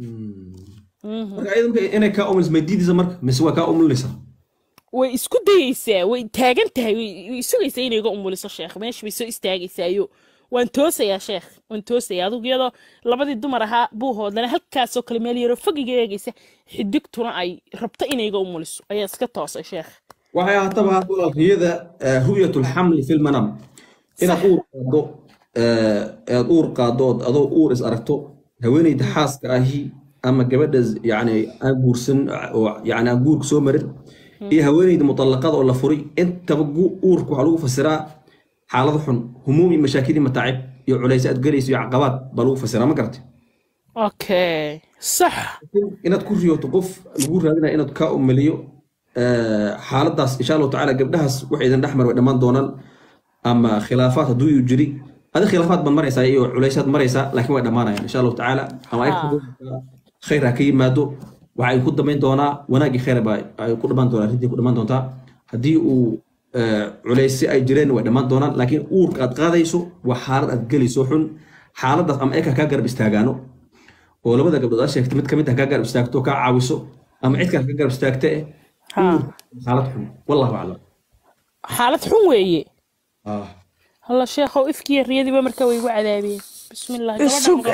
Mhm. inay kaa umlismay diidaysa marka way isku dayeysaa way taagan tahay way sugaysaa inay umuliso sheekh meesha bay soo istaagaysaayo waan toosayaa sheekh waan toosaya adugu iyadoo labadii dumar ahaa buu hoodlana halkaasoo kale meel yaroo fog iga eegaysa xidigtuna ay rabto inay iga umuliso ayaa iska toosay sheekh waxay ahaataba walaalkiyada eh, ru'yat lxamli fi lmanam inaad uur qaado eh, aad uur qaado adoo uur is aragto haweeneyda xaaska ahi ama gabadha yani aan guursan oo yani guurka soo marin iyo haweeneyda mutalaqada oo la furay intaba uurka waxaa lagu fasiraa xaalad xun humuum iyo mashaakili mataacib iyo culays aad galayso iyo caqabaad baa lagu fasiraa ma garatay sax inaad ku riyooto qof lagu raadinaya inaad kaa umaliyo eh, xaaladaas insha allahu tacala gabdhahaas waxay idin dhex way dhammaan doonaan ama khilaafaad hadduu yuu jiri adi khilaafaad baad maraysaa iyo culaysaad maraysaa lakiin way dhammaanayaan insha allahu tacaala xawaa'iq khayr ha ka yimaado waxa ay ku damayn doonaa wanaagii khayr baa ay ku dhammaan doonaa rintii ku dhammaan doontaa haddii uu e, culaysi ay jireen way dhammaan doonaan laakiin uurka aad qaadayso waa xaalad aad gelayso xun xaaladaas ama eka kaa garab istaagaano oo labada gabdhood aad sheegtay mid kamid ah kaa garab istaagto kaa caawiso ama cid ka garab istaagta eh xaalad xun wallahu aclam xaalad xun weeye هلا شيخو افكي الريادي بمركا ويقو عذابين بسم الله السوق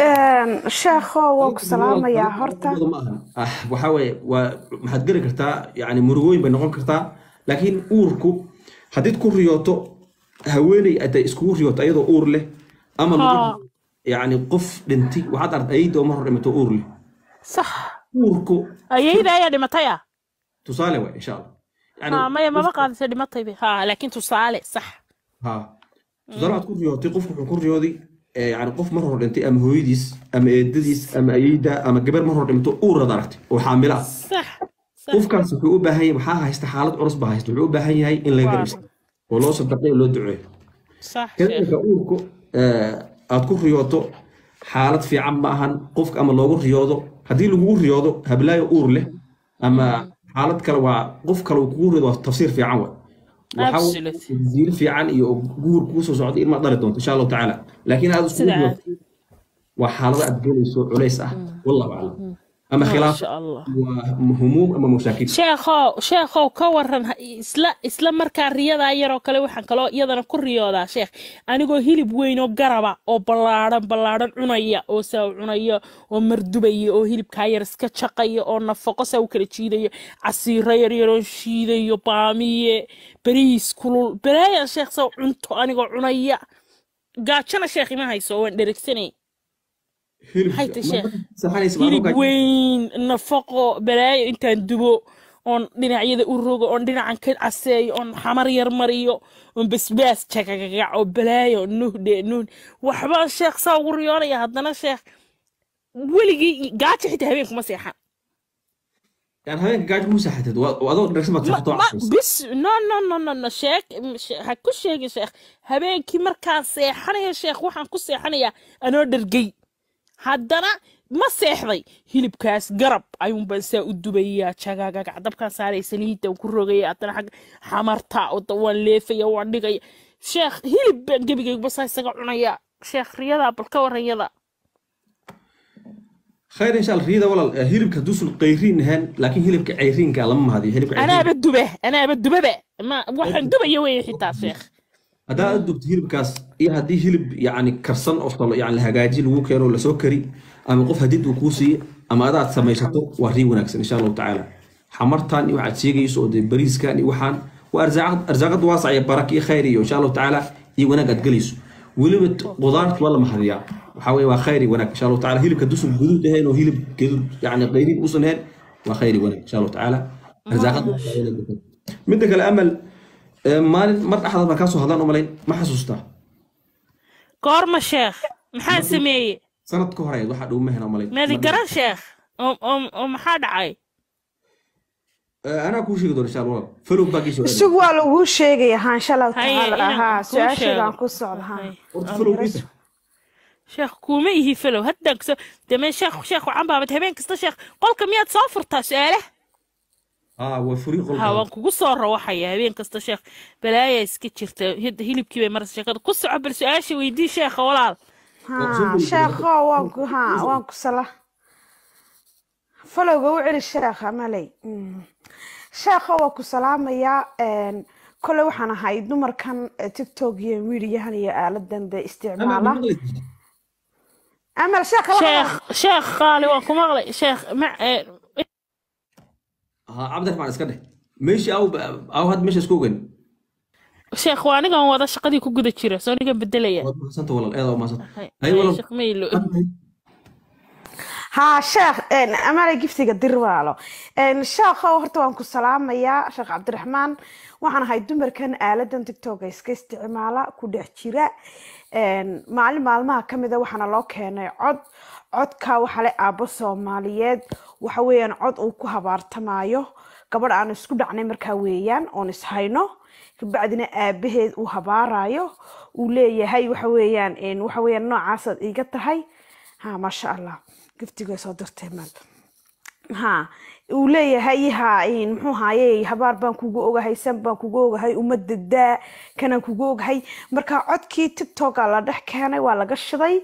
شيخو ووك سلامة يا هرتا وحاوي ومحد قري كرتا يعني مرغوين بنقول كرتا لكن أوركو حديد كو ريوتو هويني أتا اسكو ريوتو أيضا أور له أما يعني قف دنتي وحد أرد أيضا مرة لما تأور له صح أوركو أيضا يا دمتايا تصالي وإن شاء الله يعني ها ما ما بقى هذا دمتاي ها لكن تصالي صح ها tusaalahaad ku riyootay qofku wuxuu ku riyooday yani qof mar hor dhintay ama hooyadiis ama eedadiis ama ayeyda ama gabar mar hor dhinto uurad aragtay oo xaamilo qofkaas wuxuu u baahan yahay waxaa haysta xaalad culus baa haysta wuxuu u baahan yahay in laga dhimsto oo loo sadaqay loo duceeyo kadalika uurku aad ku riyooto xaalad fiican ma ahan qofka ama loogu riyoodo haddii lagugu riyoodo hablaayo uur leh ama xaalad kale waa qof kale uu kugu riyoodo waa tafsiir fiican waa waxaa jiil fiican iyo guur kuusoo socday ilma dhali doonto insha allahu tacaala laakiin aad isku waa xaalado aad doonayso culays ah wallahu aclam ama khilaaf humum ama masaakiin sheekhow sheekhow ka waran isla isla markaa riyadaa yaroo kale waxaan kaloo iyadana ku riyoodaa sheekh anigoo hilib weyn oo garaba oo ballaadhan ballaadhan cunaya oo saa u cunaya oo mardubaya oo hilibkaa yar iska jaqaya oo nafaqo saa u kala jiidaya casiiro yaryaroon shiidayo baamiye beriis kulul balaayan sheekh saa cunto anigoo cunaya gaajana sheekh ima hayso waan dheregsanay hilib weyn nafaqo balaayo intaan dubo oon dhinacyada u rogo oon dhinacan ka caseeyo oon xamar yar mariyo oon basbaas jagagac oo balaayo nuhde nuhd waxbaa sheekh saa ugu riyoonaya haddana sheekh weligii gaajo xitaa habeenkuma seexan يعني هذين قاعد مو ساحتد وأظن درس ما ku بس نو نو نو نو نو شيخ هكو شيخ يا شيخ haddana ma seexday hilibkaas garab ayuunbaan saa u dubayaa jagaagaga dabkaan saaray saliidan ku rogaya haddana xag xamarta waan leefaya waan dhigaya sheekh hilib baan gebigaybasa isaga cunaya sheekh riyadaa bal ka waran khayr insha allah riyada walaal eh, hilibka dusul qayriin ahaan laakiin hilibka cayriinka lama mahadiyo hilibka anaaba dube anaaba dubaba ma waxaan dubaya weeye xitaa sheekh haddaa ad dubtid hilibkaas iyo haddii hilib yani karsan oo yani hagaaji lagu keeno lasoo kari ama qof hadid uu kuu siiye ama adaad samaysato waa rii wanaagsan insha allahu tacaala xamartan iyo waxaad sheegayso oo dee bariiskan iyo waxaan waa arsaaqad waasac iyo barak iyo khayr iyo insha allahu tacaala iyo wanaag aad gelayso weliba qudaartu waa la mahadiyaa waxaa weye waa khayr iyo wanaag insha allahu tacaala hilibka dusun guduud ahayn oo hilib gaduud yani qayrin uusan ahayn waa khayr iyo wanaag insha allahu tacaala arsaaqad mida kale amal maalin mar dhexdaad baan kaasoo hadlaan u ma xasuustaa goorma sheekh maxaan sameeye sanad ka horeed waxaa dhowmahan u malayn madigaran sheekh oo maxaa dhacay anaa kuu sheegi doona insha allah falow baa geesoo isug waa lagu sheegaya haan taala ahaa su'aashaydan ku socda haan horta falow geesa sheekh kuuma ihi falow haddaan kusoo dameen sheekh sheekh wacan baabad habeen kasta sheekh qolka miyaad soo furtaa su'aalaha Ah, waan kugu soo rawaxaya habeen kasta sheekh balaaya iska jirta hilibkiibay marasa sheekada ku soco bal su-aasha weydii sheekha walaal sheekho waan kusala falowga u celi sheekha maley mm. sheekho waa ku salaamayaa kole waxaan ahay dumarkan eh, tiktok iyo midiyahan iyo aaladan be isticmaala amal sheekh qaali waan ku maqlay sheekh eh, cabdiraxmaan iska dheh meeshii aw had meesha isku ogan sheekh waa anigan wada shaqadii ku guda jira soo niga bedelaya mahasanta walaal aad u mahasanta ها شيخ إن أمارة جفتي قدر واله إن شيخ هو هرتو عن كسلام يا شيخ عبد الرحمن وحنا هاي دمر كان آلة دن تيك توك إسك استعماله كده احتراء إن معلم معلمها كم إذا وحنا لو كان عض codka waxale aabo soomaaliyeed waxa weeyaan cod uu ku habaartamaayo gabadh aan isku dhacnay markaa weeyaan oon ishayno kabacdina aabaheed uu habaarayo uu leeyahay waxa weeyaan waxaweyaan noocaasaad iiga tahay ha maasha allah giftiga soo dirtay maanta ha uu leeyahay ha muxuu haaye habaar baan kugu ogahay san baan kugu ogahay umadadaa kanaan kugu ogahay marka codkii tiktoka la dhex keenay waa laga shiday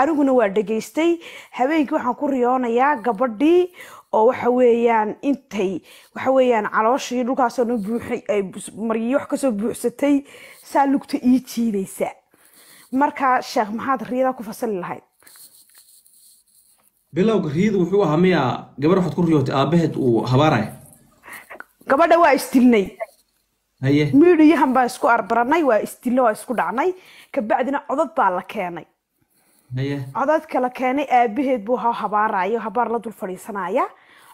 aniguna waa dhegaystay habeenkii waxaan ku riyoonayaa gabadhii oo waxa weeyaan intay waxa weeyaan calooshii dhulkaasoo dhan buuxay ay maryo wax kasoo buuxsatay saa lugta ii jiidaysa marka sheekh maxaad riyada ku fasali lahayd bilowga riyadu wuxuu ahaa miyaa gabarh waxaad ku riyootay aabbaheed uu habaaraya gabadha waa istilnay haye miidhiyahan baa isku arbaranay waa istilo waa isku dhacnay kabacdina codod baa la keenay haye cododka la keenay aabaheed buu ha habaaraayo habaar la dul fadhiisanaya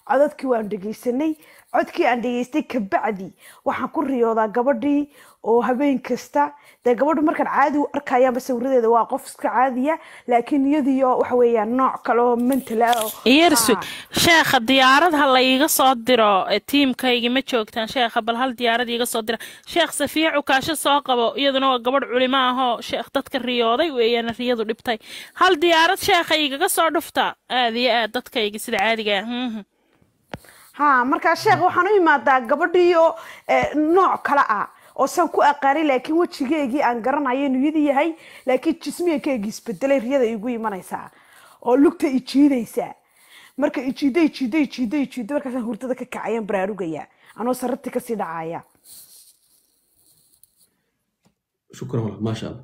cododkii waan dhegaysanay codkii aan dhegaystay kabacdi waxaan ku riyoodaa gabadhii oo habeen kasta dee gabadhu markaan caadi u arkayaanba sawiradeeda waa qof iska caadiya laakiin iyadiyo waxa weeyaan nooc kaleo mentalaoo iyrsud ah. sheekha diyaarad ha la soo diro eh, tiimkaygi ma joogtaan sheekha bal hal diyaarad iiga soo dira sheekh safiya cukaasho soo qabo iyaduna waa gabadh culimo ahoo sheekh dadka riyooday weeyaan riyadu dhibtay hal diyaarad sheekha igaga soo dhufta aad iyo aad dadkaygi sida caadiga ah ha markaa sheekh waxaan u imaadaa gabadhiyo eh, nooc kale ah oo ku aqaanin laakiin wejigeygii aan garanayo inuu yidi yahay laakiin jismiyankeygii isbedelay riyada igu imanaysaa oo lugta ijiidaysaa marka ijiida ijiida ijiida ijiida markaasaan hurdada ka kacayan baraarugaya anoo sararti kasii dhacaya shukran walaal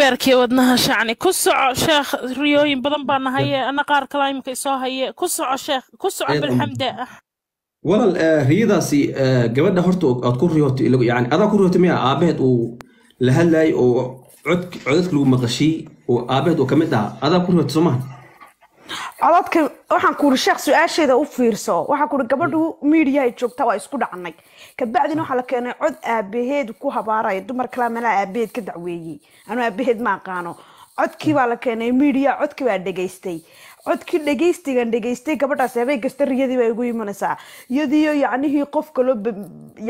beerkii wadnaha shacni ku soco sheekh riyooyin badan baa nahaye ana qaar kala imika isoo haye ku soco sheekh ku soco bilxamde walal uh, riyadaasi uh, gabadha horta aad ku riyootay yani adaa ku riyootay miya aabaheed uu la hadlayay oo cododka lagu maqashiy oo aabaheed uu kamid ahaa adaa ku riyootay soomaha cododka waxaan kuuri sheekh su-aasheeda u fiirso waxaa kuuri gabadhu miidiyahay joogtaa waa isku dhacnay kabacdina waxaa la keenay cod aabaheed ku habaaraya dumar kalaa meelaha aabaheed ka dacweeyey anuu aabaheed ma aqaano codkii baa la keenay miidiya codkii baa dhegaystay codkii dhegeystigan dhegeysta gabadhaas eebay gasta riyadii baa igu imanaysaa iyadiiyo yacnihii qof kaloo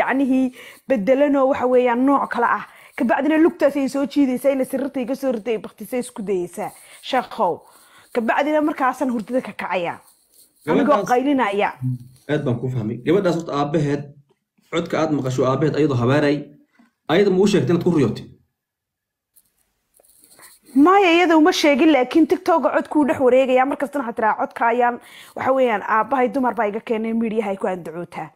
yacnihii bedelanoo waxa weeyaan nooc kale ah kabacdina lugtaas ay soo jiidaysaa ila sirarta iga soo rirtay baktisa isku dayaysaa sheekhow kabacdina markaasan hurdada ka kacaya anigoo qaylinaya aad baan ku fahmay gabadhaas horta aabaheed codka aad maqasho aabaheed ayadoo habaaray ayada muu sheegta inaad ku riyootay maya iyada uma sheegin laakiin tictoga codkuu dhex wareegaya markastana waxaa codka ayaan waxa weeyaan aabbahay dumar iga keenay miidhiyaha ku andacootaa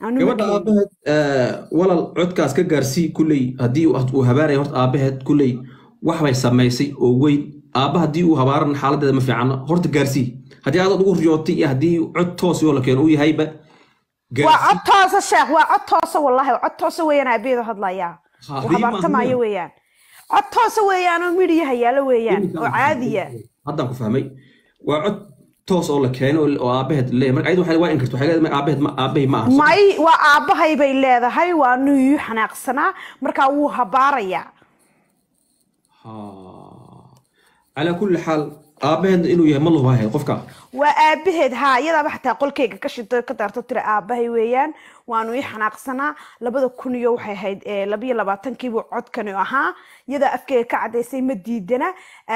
gabadha aabbaheed eh, walal codkaas ka gaarsii kulley haddii uu habaaraya horta aabbaheed kulley waxbay samaysay oo weyn aabba haddii uu habaaran xaaladdeeda ma fiicano horta gaarsii haddii aad ugu riyootay iyo haddii cod toos yoo la keeno uu yahayba waa cod toosa sheekh waa cod toosa wallaahi cod toosa weeyaan aabbaheedu hadlayaa uu habaartamayo cod toosa weeyaan oo midhiyaha yaala weeyaan oo caadiya haddaan ku fahmay waa cod toos oo la keeno oo aabbaheed leeyahay marka ayadu waxay waa inkirto waxay leedahay aabbaheed ma aabbahay may waa aabahay bay leedahay waa nuu xanaaqsanaa markaa wuu habaarayaa ha calaa kulli xaal aabbaheedna inuu yahay ma lubahay qofka waa aabaheed haa iyadaaba xataa qolkeyga kashita ka daarto tira aabahay weeyaan waanu ii xanaaqsanaa labada kun iyo waxay ahayd labayo labaatankiibuu codkani ahaa iyadaa afkeyga ka cadaysay ma diidana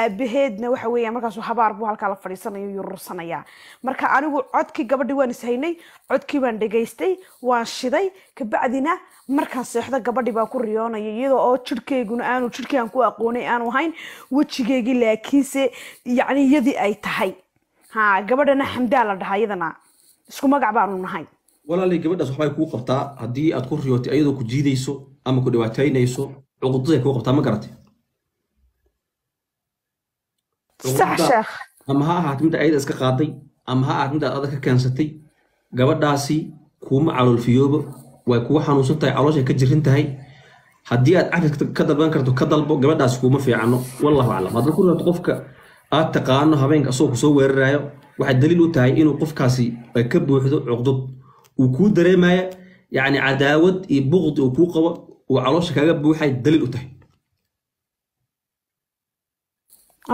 aabaheedna waxa weeyaan markaasuu habaar buu halkaa la fadhiisanayo yurursanaya marka anigu codkii gabadhii waan ishaynay codkii baan dhegaystay waan shiday kabacdina markaan seexdo gabadhii baan ku riyoonaya iyadoo oo jirhkeyguna aanu jirhkii ku aqoonay aanu ahayn wejigeygii laakiinse yacni iyadii ay tahay ha gabadhana xamdaa la dhahaa iyadana isku magac baanu nahay walaalay gabadhaas waxbay kuu qabtaa haddii aad ku riyootay ayadoo ku jiidayso ama ku dhiwaataynayso cuqudaday kuu qabtaa ma garatay ama ha ahaat midda ayada iska qaaday ama ha ahaat middaad adag ka keensatay gabadhaasi kuuma caloolfiyoobo way kugu xanuunsan tahay calooshay ka jirin tahay haddii aad cafis ka dalban karto ka dalbo gabadhaasi kuuma fiicano wallahu aclam haddaad ku riyoto qofka aad taqaano habeenka asagoo kusoo weeraraayo waxay daliil u tahay inuu qofkaasi ay ka buuxdo cuqdud uu kuu dareemaya yacni cadaawad iyo buqdi uu kuu qabo uu caloosha kaga buuxay daliil u tahay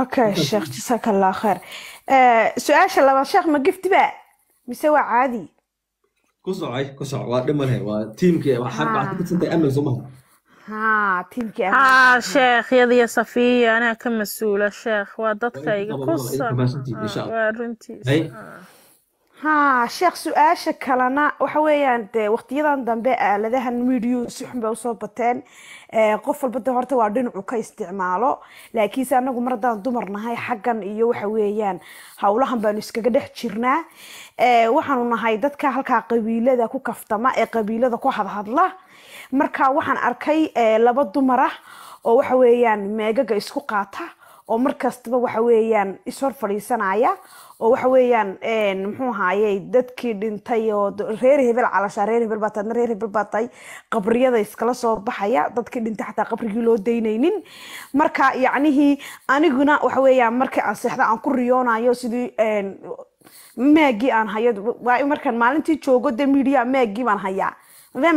okay sheekh jasaaka allah kheer eh, su-aasha labaad sheekh ma giftiba mise waa caadi ku socay ku soc waa dhimale waa tiimkii waa xabaa ah. ku santay amniga haa sheekh yadiyo safiya anaa ka mas-uula sheekh waa dadka iga kusanruntii haa sheekh su-aasha kalena waxa weeyaan dee waqtiyadan dambe aaladahan midiyu si xun bay usoo bateen qof walba de horta waa dhinacu ka isticmaalo laakiinse anagu mar haddaan dumar nahay xaggan iyo waxa weeyaan howlahan baanu iskaga dhex jirnaa waxaanu nahay dadka halkaa qabiilada ku kaftama ee qabiilada ku hadhadla marka waxaan arkay eh, laba dumar oo waxa weeyaan meegaga isku qaata oo markastaba waxa weeyaan ishor fadhiisanaya oo waxa weeyaan eh, muxuu ahaayey dadkii dhintay oo reer hebel calashaa reer hebel baatay reer hebel baatay qabriyada iskala soo baxaya dadkii dhintay xataa qabrigii loo daynaynin marka yacnihii aniguna waxa weeyaan markii aan seexda aan ku riyoonayo sidii eh, maagii aan hayo markaan maalintii joogo de midiya maagii baan hayaa ma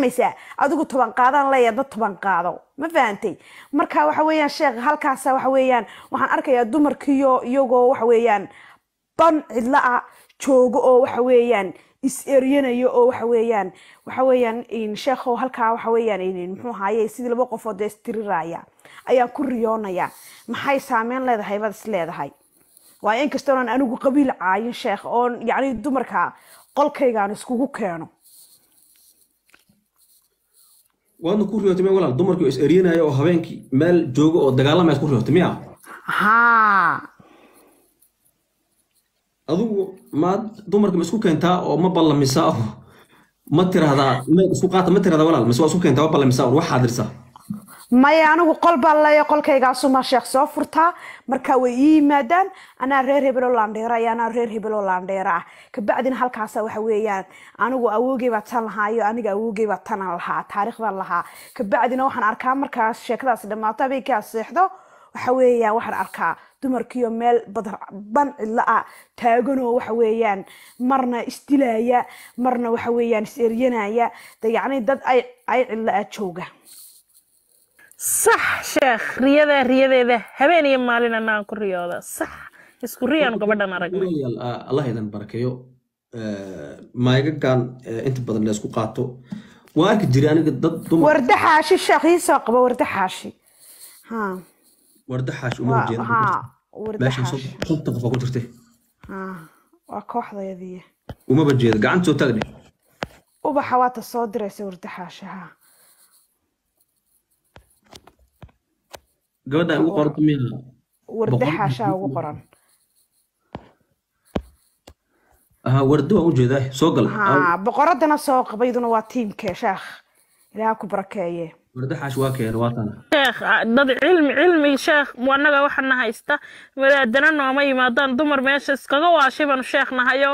adigu toban qaadaan leeyahay dad toban qaado ma fahantay marka waxa weeyaan sheekh halkaasa waxa weeyaan waxaan arkayaa dumarkiiyo iyagoo waxa weeyaan ban cidla ah joogo oo waxa weeyaan is-eeryanaya oo waxa weeyaan waxa weeyaan sheekhow halkaa waxa weeyaan muxuu ahaaye sidii laba qof oo istiriraaya ayaan ku riyoonaya maxay saameyn leedahay baad is leedahay waayo inkastoonan anigu qabiil caayin sheekh oon yacni dumarka qolkaygaan iskugu keeno waadna ku riyootay walaal dumarkii oo is eryanaya oo habeenkii meel jooga oo dagaalamaya ku riyootay ah? miya haa adigu maad dumarka ma isku keentaa oo ma ballamisaa ma tiraahdaa meel isku qaata ma tiraahdaa walaal mise waa isku keentaa waa ballamisaa waxaadirsaa maya anigu qol baan leeya qolkaygaasuma sheekh soo furtaa markaa way ii yimaadaan anaa reer hebelo laandheera iyo reer hebelo laandheera ah kabacdina halkaasa waxa weeyaan anigu awoogeyba tan lahaa iyo aniga awoogeyba tanaan lahaa taariikhdan lahaa kabacdina waxaan arkaa markaas sheekadaasi dhammaato habeenkaa seexdo waxa weeyaan waxaan arkaa dumarkiiyo meel ban cidlo ah taaganoo waxa weeyaan marna isdilaaya marna waxa weeyaan is eryanaya de dad ay cidlo ah jooga sax sheekh riyada riyadeeda habeen iyo maalin anaan ku riyooda sax isku riyaan gabadhan aragnay ah, allah idan barakeeyo eh, maagagan eh, inta badan la qaato waa arki jiray aniga dad warda xaashi sheekh iisoo qaba warda xaashi warda xaashi uma jeedameesha sonta qofa ku jirtay waa kooxdayadiya umaba jeedo gacanta soo taagna ubaxa waata soo diraysa warda xaashi haa gabadha ugu qoranta miya wardo xaashaa ugu qoran ha waan ujeedaa soo gala boqoradana soo qabayduna waa tiimkee sheekh ilaaha ku barakeeye wardaxaash waa keen waatan sheekh dad cilmi cilmi sheekh annaga waxana haysta wadaadana nooma yimaadaan dumar meesha iskaga waashibanu sheekh nahayo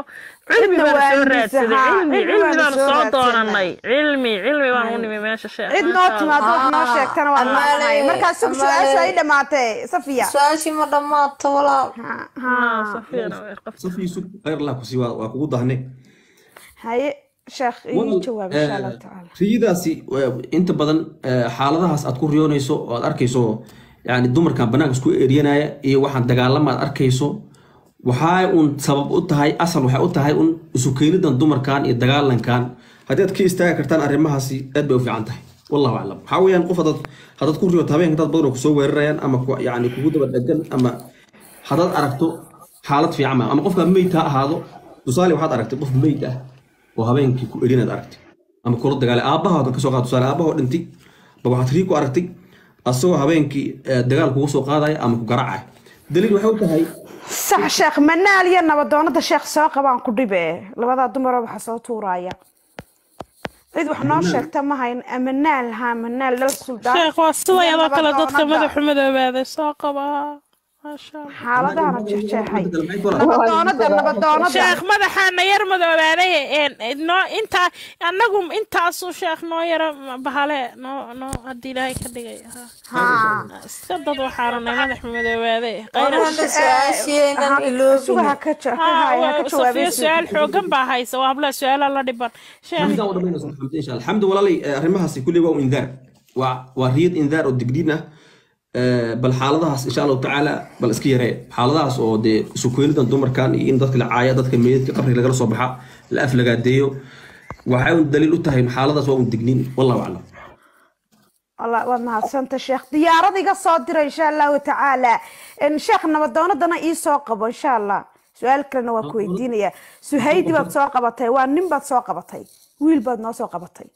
cilmi baanu soo raadsaday cilmi baanu soo doonanay cilmi cilmi baan u nimi meesha sheekh cid noo timaado wax noo sheegtana waa maalay markaa sug su-aashu ay dhamaatay safiya su-aashii ma dhamaato walaal safiya safiya sug khayr allah kusii waa kugu dahne haye riyidaasi eh, inta badan eh, xaaladahaas aad ku riyoonayso oo aad arkayso yani dumarkan banaankas ku eryanaya iyo waxaan dagaalama arkayso waxaa uun sabab u tahay asal waxay u tahay un isukeenidan dumarkan iyo dagaalankan haddaad ka istaagi kartaan arrimahaasi aad bay u fiican tahay wallahu aclam waxaa weyaan qof hadaad hadaad ku riyooto habeenka dad badan oo kusoo weerarayaan ama yani kugu daba dhagan ama hadaad aragto xaalad fiican ma ama qofkaa meyd ha ahaado tusaale waxaad aragtay qof meyd ah oo habeenkii ku erinaad aragtay ama kula dagaala aabbaha kasoo qaad tusaale aabbaha dhintay ba ku aragtay asagoo habeenkii eh, dagaal kugu soo qaadaya ama ku garaacaya daliil waxay u tahay sax sheekh manaal iyo nabadoonada sheekh soo qabaan ku dhibe eh. labadaa dumaroo waxa soo tuuraya cid wax noo sheegta ma amanaal ha eh, manaal dhal suldaan sheekh waa sidayaadoo kale dadka madaxu madoobaada soo qabaa xaaladahana jexjeexay nabadoonada nabadoonada sheekh madaxaana yar madoobaanaye eh, eh, noo intaa annagu intaasu sheekh noo yara bahale noo noo haddii ilaahay ka dhigay iska dad waxaananay madax madoobaadaysugaha eh, ah, su-aal xoogan baa haysa waa habla su-aala la dhiban sheekhamdu walaalay arrimahaasi kulli waa indaar waa riid indaar oo digdiin ah Eh, bal xaaladahaas insha allahu tacaala bal iska yaree xaaladahaas oo dee isukeeniddan dumarkan iyo in dadka la caaya dadka meydadka qabriga lagala soo baxa la af lagaadeeyo waxay un daliil u tahay xaaladaas waa un dignin wallahu aclam waa mahadsanta sheekh diyaarad iga soo dira insha allahu tacaala sheekh nabadoonadana ii soo qabo insha allah su-aal kalena waa ku weydiinaya suhaydi baad soo qabatay waa nin baad soo qabatay wiil baad noo soo qabatay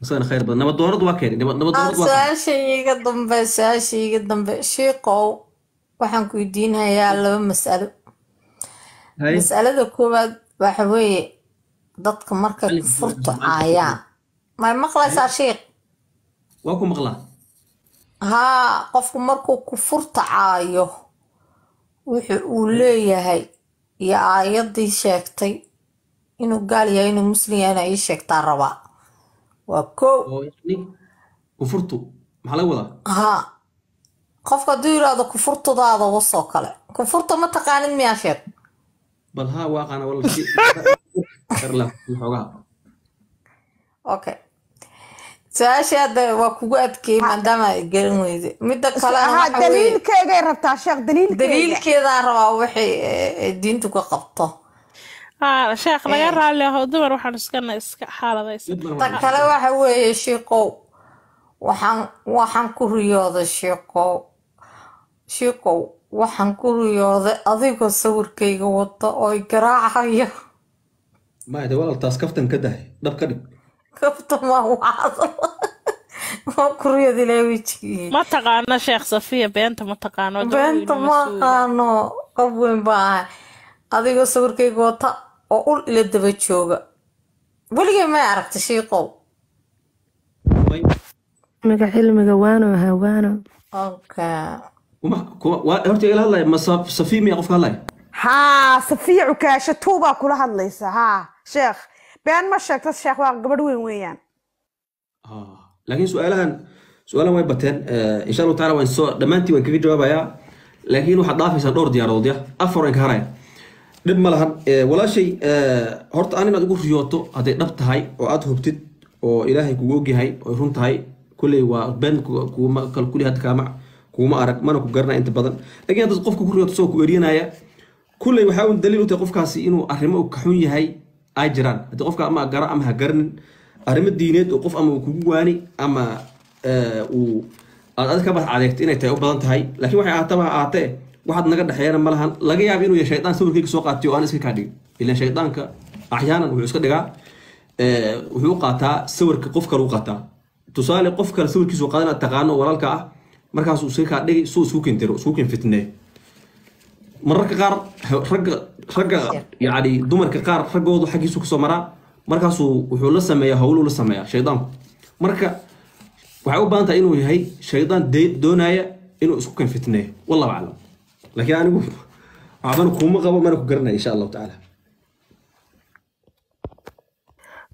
masaan khayr badan nabad doorad waa keenay nabad doorad waa su'aasha iga dambe su'aasha iga dambe sheeqow waxaan ku weydiinayaa laba mas'alo mas'alada koowaad waxa weeye dadka marka kufurta caayaan ma maqlaysaa sheeq waa ku maqlaa haa qofku markuu kufurta caayo wuxa uu leeyahay iyo aayadii sheegtay inuu gaal yahay inuu muslim yahay inaa ii sheegtaa rabaa waa ko kufurtu maxaa laga wadaa ha qofka haduu yiraahdo kufurtudaada wasoo kale kufurta ma taqaanin miyaa sheeg bal ha waa qaana walaxoogaha okay su-aasha hadda waa kugu adkeeyey maadaama gelin weyde midda kaledaliilkeeday rabtaa sheekh daliilkeeda daliilkeedaa rabaa waxay eh, eh, diintu ka qabto sheekh laga eh. raali aho dumar waxaan iskana iska xaaladaysta kale waxa weeye shiikow waxaan waxaan ku riyooday shiikow shiikow waxaan ku riyooday adigoo sawirkayga wada ooy garaacaya maade walaaltaas kaftan ka dahay dhab ka dhig kaftamaa waa ku ma taqaano sheekh safiya beenta ma taqaano beenta ma aqaano qof weyn baa ahay adigoo sawirkayga wata oo ul ila daba jooga weligay ma aragta shiiqow miga xilmiga waano ahaa waano horta igala hadlay ma kula hadlaysa haa sheekh been ma sheegta sheekh waa gabadh weyn weeyaan laakiin su-aalahan su-aalan way bateen eh, insha allahu tacala waan soo dhammaantii waan kaga jawaabayaa laakiin waxaad dhaafaysaa dhowr diyaarood ya afar waan ka haraya dhib ma lahan walaashay horta aan inaad ugu riyooto hadday dhab tahay oo aada hubtid oo ilaahay kugu ogyahay oy run tahay kulley waa been kulli hadda kaama kuguma arag mana ku garanaya inta badan lakin haddaad qofka ku riyooto isagoo ku eryanaya kulley waxaa un daliil u tahay qofkaasi inuu arrimo u kaxun yahay ay jiraan haddii qofka ama gara ama ha garanin arrimo diineed oo qof ama uu kugu waani ama uu aad ad ka bax adeegto inay tahay u badan tahay lakin waxay ahaataba ahaatee waxaad naga dhexeeyana ma lahan laga yaaba inuu shaydaan sawirkayga soo qaatiyo o aan iska kaa dhigin ilan shaydaanka axyaanan wuxuu iska dhigaa eh, wuxuu qaataa sawirka qof kale u qaataa tusaale qof kale sawirkiisu qaadana taqaano walaalka ah markaasuu iska kaa dhigi suu isku kentiro isku ken mararka qaar ragga ragga yacni dumarka qaar raggoodu xaggiisu kasoo maraa markaasuu wuxuu la sameeyaa howluu la sameeyaa shaydaanku marka waxay u baahan tahay inuu yahay shaydaan doonaya inuu isku ken fitneeyo wallahu aclam laakiin anigu cabana kuma qabo mana ku garanaya insha allahu tacaala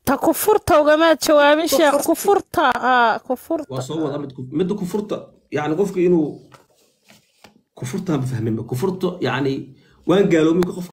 ta kufurta ugamaad jawaabin sheekh kufurta kufurta waa soo wada midda kufurta yani qofka inuu kufurtaan fahmin kufurta yani waan gaaloomay qof